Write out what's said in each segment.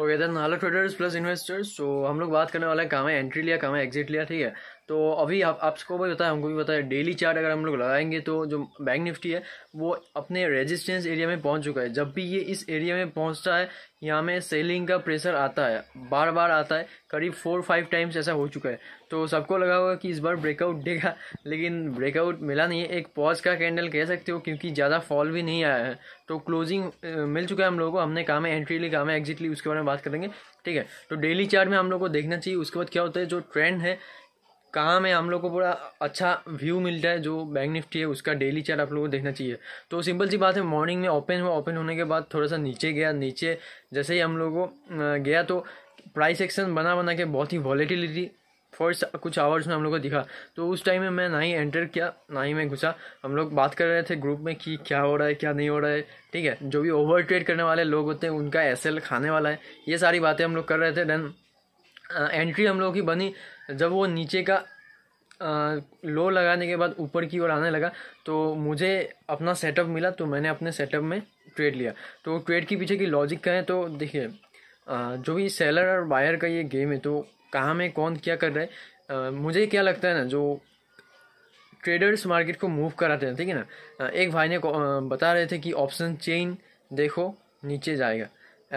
okay then hello traders plus investors तो हम लोग बात करने वाले हैं कहाँ है एंट्री लिया कहाँ है एग्जिट लिया ठीक है तो अभी आप आपको भी बताया हमको भी बताया डेली चार्ट अगर हम लोग लगाएंगे तो जो बैंक निफ्टी है वो अपने रेजिस्टेंस एरिया में पहुंच चुका है जब भी ये इस एरिया में पहुंचता है यहाँ में सेलिंग का प्रेशर आता है बार बार आता है करीब फोर फाइव टाइम्स ऐसा हो चुका है तो सबको लगा होगा कि इस बार ब्रेकआउट देगा लेकिन ब्रेकआउट मिला नहीं है एक पॉज का कैंडल कह सकते हो क्योंकि ज़्यादा फॉल भी नहीं आया है तो क्लोजिंग मिल चुका है हम लोगों को हमने काम है एंट्री ली काम है एग्जिट ली उसके बारे में बात करेंगे ठीक है तो डेली चार्ट में हम लोग को देखना चाहिए उसके बाद क्या होता है जो ट्रेंड है कहाँ में हम लोग को पूरा अच्छा व्यू मिलता है जो बैंक निफ्टी है उसका डेली चार्ट आप लोगों को देखना चाहिए तो सिंपल सी बात है मॉर्निंग में ओपन हुआ ओपन होने के बाद थोड़ा सा नीचे गया नीचे जैसे ही हम लोग को गया तो प्राइस एक्शन बना बना के बहुत ही वॉलेटिलिटी फर्स्ट कुछ आवर्स में हम लोग को दिखा तो उस टाइम में मैं ना ही एंटर किया ना ही मैं घुसा हम लोग बात कर रहे थे ग्रुप में कि क्या हो रहा है क्या नहीं हो रहा है ठीक है जो भी ओवर ट्रेड करने वाले लोग होते हैं उनका एस खाने वाला है ये सारी बातें हम लोग कर रहे थे देन एंट्री हम लोगों की बनी जब वो नीचे का लो लगाने के बाद ऊपर की ओर आने लगा तो मुझे अपना सेटअप मिला तो मैंने अपने सेटअप में ट्रेड लिया तो ट्रेड के पीछे की लॉजिक कहें है तो देखिए जो भी सेलर और बायर का ये गेम है तो कहाँ में कौन क्या कर रहा है मुझे क्या लगता है ना जो ट्रेडर्स मार्केट को मूव कराते हैं ठीक है ना एक भाई ने बता रहे थे कि ऑप्शन चेन देखो नीचे जाएगा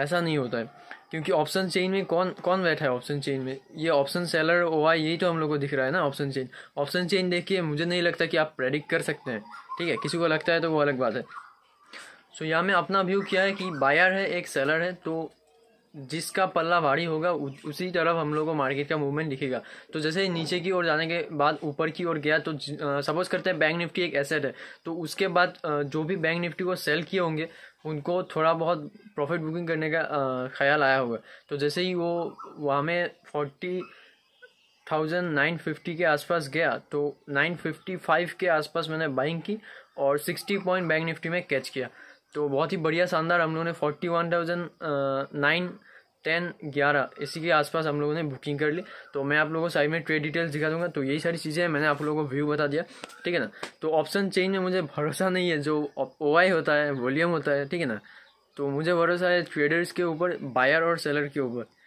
ऐसा नहीं होता है क्योंकि ऑप्शन चेन में कौन कौन बैठा है ऑप्शन चेन में ये ऑप्शन सेलर ओ आई यही तो हम लोग को दिख रहा है ना ऑप्शन चेन ऑप्शन चेन के मुझे नहीं लगता कि आप प्रेडिक्ट कर सकते हैं ठीक है किसी को लगता है तो वो अलग बात है सो so, यहाँ में अपना व्यू क्या है कि बायर है एक सेलर है तो जिसका पल्ला भारी होगा उ, उसी तरफ हम लोग को मार्केट का मूवमेंट दिखेगा तो जैसे नीचे की ओर जाने के बाद ऊपर की ओर गया तो सपोज करते हैं बैंक निफ्टी एक एसेट है तो उसके बाद जो भी बैंक निफ्टी को सेल किए होंगे उनको थोड़ा बहुत प्रॉफिट बुकिंग करने का ख्याल आया होगा तो जैसे ही वो वहाँ में फोर्टी थाउजेंड नाइन फिफ्टी के आसपास गया तो नाइन फिफ्टी फाइव के आसपास मैंने बाइंग की और सिक्सटी पॉइंट बैंक निफ्टी में कैच किया तो बहुत ही बढ़िया शानदार हम लोगों ने forty one thousand nine ten ग्यारह इसी के आसपास हम लोगों ने बुकिंग कर ली तो मैं आप लोगों को साइड में ट्रेड डिटेल्स दिखा दूंगा तो यही सारी चीज़ें हैं मैंने आप लोगों को व्यू बता दिया ठीक है ना तो ऑप्शन चेंज में मुझे भरोसा नहीं है जो ओ होता है वॉल्यूम होता है ठीक है ना तो मुझे भरोसा है ट्रेडर्स के ऊपर बायर और सेलर के ऊपर